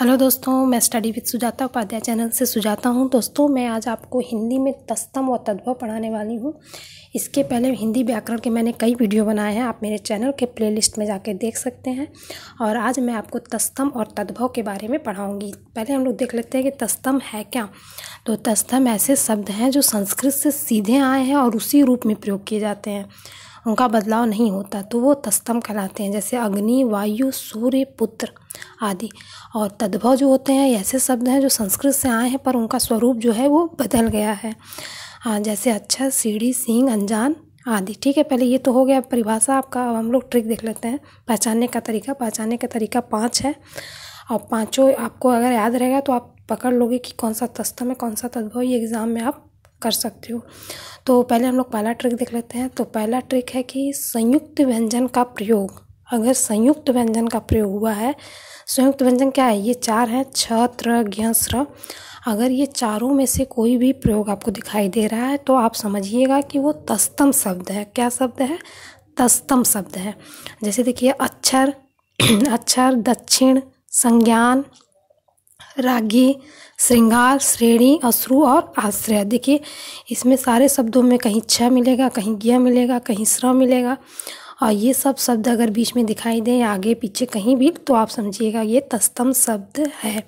hello दोस्तों मैं study with Sujata Upadhyay channel से सुजाता हूं दोस्तों मैं आज आपको हिंदी में तस्तम और तद्भव पढ़ाने वाली हूं इसके पहले हिंदी व्याकरण के मैंने कई वीडियो बनाए हैं आप मेरे चैनल के प्लेलिस्ट में जाकर देख सकते हैं और आज मैं आपको तस्तम और तद्भव के बारे में पढ़ाऊँगी पहले हम लोग देख लेते हैं कि तस्तम है क्या तो तस्तम ऐसे शब्द हैं जो संस्कृत से सीधे आए हैं और उसी रूप में प्रयोग किए जाते हैं उनका बदलाव नहीं होता तो वो तस्तम कहलाते हैं जैसे अग्नि वायु सूर्य पुत्र आदि और तद्भव जो होते हैं ऐसे शब्द हैं जो संस्कृत से आए हैं पर उनका स्वरूप जो है वो बदल गया है जैसे अच्छा सीढ़ी सिंह अनजान आदि ठीक है पहले ये तो हो गया परिभाषा आपका अब हम लोग ट्रिक देख लेते हैं पहचानने का तरीका पहचानने का तरीका पाँच है और पाँचों आपको अगर याद रहेगा तो आप पकड़ लोगे कि कौन सा तस्तम है कौन सा तद्भव ये एग्ज़ाम में आप कर सकते हो तो पहले हम लोग पहला ट्रिक देख लेते हैं तो पहला ट्रिक है कि संयुक्त व्यंजन का प्रयोग अगर संयुक्त व्यंजन का प्रयोग हुआ है संयुक्त व्यंजन क्या है ये चार है छ त्र ज्ञ स्र अगर ये चारों में से कोई भी प्रयोग आपको दिखाई दे रहा है तो आप समझिएगा कि वो तस्तम शब्द है क्या शब्द है तस्तम शब्द है जैसे देखिए अक्षर अक्षर दक्षिण संज्ञान रागी श्रृंगार श्रेणी अश्रु और आश्रय देखिए इसमें सारे शब्दों में कहीं छ मिलेगा कहीं ज्ञ मिलेगा कहीं स्र मिलेगा और हाँ, ये सब शब्द अगर बीच में दिखाई दें आगे पीछे कहीं भी तो आप समझिएगा ये तस्तम शब्द है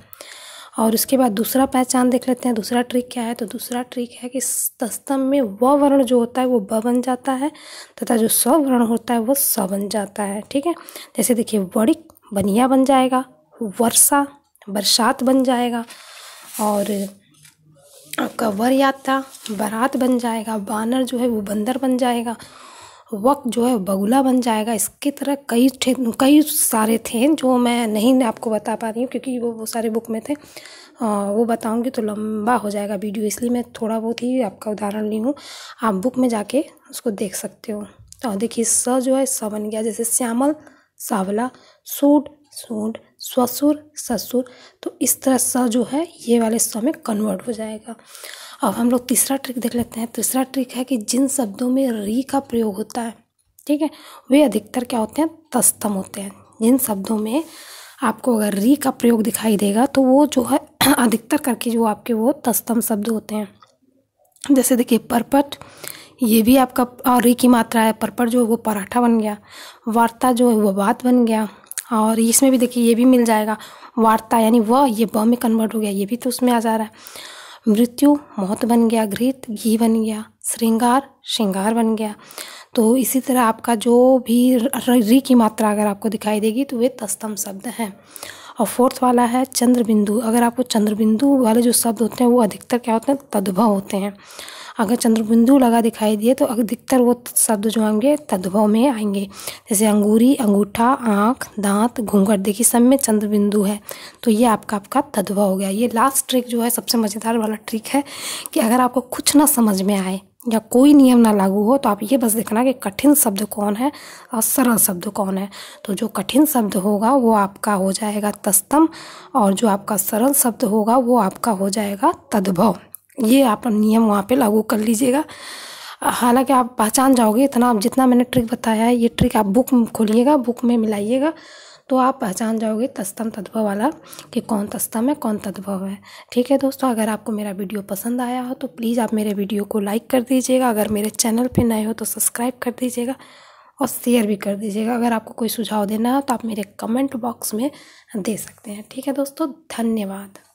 और उसके बाद दूसरा पहचान देख लेते हैं दूसरा ट्रिक क्या है तो दूसरा ट्रिक है कि तस्तम में व वर्ण जो होता है वो ब बन जाता है तथा जो स्वर्ण वर्ण होता है वो स बन जाता है ठीक है जैसे देखिए वड़िक बनिया बन जाएगा वर्षा बरसात बन जाएगा और आपका वर यात्रा बारात बन जाएगा बानर जो है वो बंदर बन जाएगा वक्त जो है बगुला बन जाएगा इसके तरह कई कई सारे थे जो मैं नहीं आपको बता पा रही हूँ क्योंकि वो वो सारे बुक में थे आ, वो बताऊँगी तो लंबा हो जाएगा वीडियो इसलिए मैं थोड़ा बहुत ही आपका उदाहरण ली हूँ आप बुक में जाके उसको देख सकते हो और तो देखिए स जो है स बन गया जैसे श्यामल सावला सूट सूट ससुर ससुर तो इस तरह स जो है ये वाले स में कन्वर्ट हो जाएगा अब हम लोग तीसरा ट्रिक देख लेते हैं तीसरा ट्रिक है कि जिन शब्दों में री का प्रयोग होता है ठीक है वे अधिकतर क्या होते हैं तस्तम होते हैं जिन शब्दों में आपको अगर री का प्रयोग दिखाई देगा तो वो जो है अधिकतर करके जो आपके वो तस्तम शब्द होते हैं जैसे देखिए परपट ये भी आपका और री की मात्रा है परपट जो है वो पराठा बन गया वार्ता जो है वह बात बन गया और इसमें भी देखिए ये भी मिल जाएगा वार्ता यानी वह ये ब में कन्वर्ट हो गया ये भी तो उसमें आ जा रहा है मृत्यु मौत बन गया घृत घी बन गया श्रृंगार श्रृंगार बन गया तो इसी तरह आपका जो भी री की मात्रा अगर आपको दिखाई देगी तो वे तस्तम शब्द हैं और फोर्थ वाला है चंद्रबिंदु अगर आपको चंद्रबिंदु वाले जो शब्द होते हैं वो अधिकतर क्या होते हैं तद्भव होते हैं अगर चंद्रबिंदु लगा दिखाई दिए तो अधिकतर वो शब्द जो होंगे तद्भव में आएंगे जैसे अंगूरी अंगूठा आँख दांत घूंघट देखिए सब में चंद्रबिंदु है तो ये आपका आपका तद्भव हो गया ये लास्ट ट्रिक जो है सबसे मज़ेदार वाला ट्रिक है कि अगर आपको कुछ ना समझ में आए या कोई नियम ना लागू हो तो आप ये बस देखना कि कठिन शब्द कौन है और सरल शब्द कौन है तो जो कठिन शब्द होगा वो आपका हो जाएगा तस्तम और जो आपका सरल शब्द होगा वो आपका हो जाएगा तद्भव ये आप नियम वहाँ पे लागू कर लीजिएगा हालांकि आप पहचान जाओगे इतना आप जितना मैंने ट्रिक बताया है ये ट्रिक आप बुक खोलिएगा बुक में मिलाइएगा तो आप पहचान जाओगे तस्तम तद्भव वाला कि कौन तस्तम है कौन तद्भव है ठीक है दोस्तों अगर आपको मेरा वीडियो पसंद आया हो तो प्लीज़ आप मेरे वीडियो को लाइक कर दीजिएगा अगर मेरे चैनल पर नए हो तो सब्सक्राइब कर दीजिएगा और शेयर भी कर दीजिएगा अगर आपको कोई सुझाव देना हो तो आप मेरे कमेंट बॉक्स में दे सकते हैं ठीक है दोस्तों धन्यवाद